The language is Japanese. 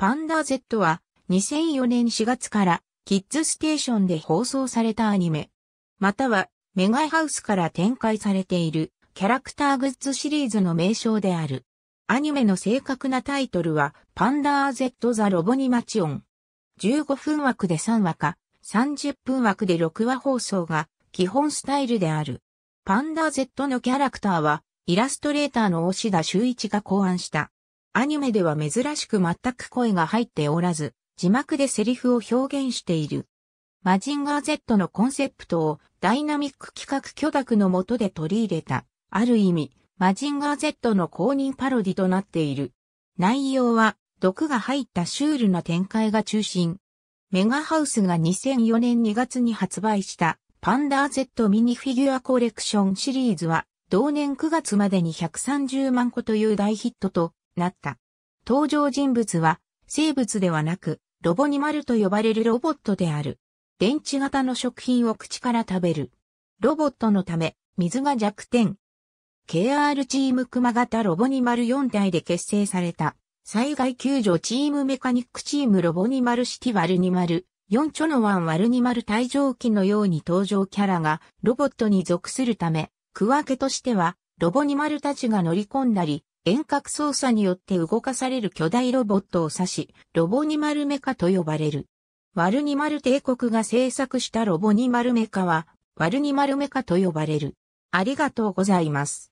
パンダ Z は2004年4月からキッズステーションで放送されたアニメ、またはメガハウスから展開されているキャラクターグッズシリーズの名称である。アニメの正確なタイトルはパンダ Z ザ・ロボニマチオン。15分枠で3話か、30分枠で6話放送が基本スタイルである。パンダ Z のキャラクターはイラストレーターの押田修一が考案したアニメでは珍しく全く声が入っておらず、字幕でセリフを表現している。マジンガー Z のコンセプトをダイナミック企画許諾の下で取り入れた、ある意味、マジンガー Z の公認パロディとなっている。内容は、毒が入ったシュールな展開が中心。メガハウスが2004年2月に発売したパンダー Z ミニフィギュアコレクションシリーズは同年9月までに130万個という大ヒットとなった。登場人物は生物ではなくロボニマルと呼ばれるロボットである。電池型の食品を口から食べる。ロボットのため水が弱点。KR チーム熊型ロボニマル4体で結成された。災害救助チームメカニックチームロボニマルシティワルニマル。4チョノワンワルニマル退場機のように登場キャラがロボットに属するため、区分けとしてはロボニマルたちが乗り込んだり、遠隔操作によって動かされる巨大ロボットを指し、ロボニマルメカと呼ばれる。ワルニマル帝国が制作したロボニマルメカは、ワルニマルメカと呼ばれる。ありがとうございます。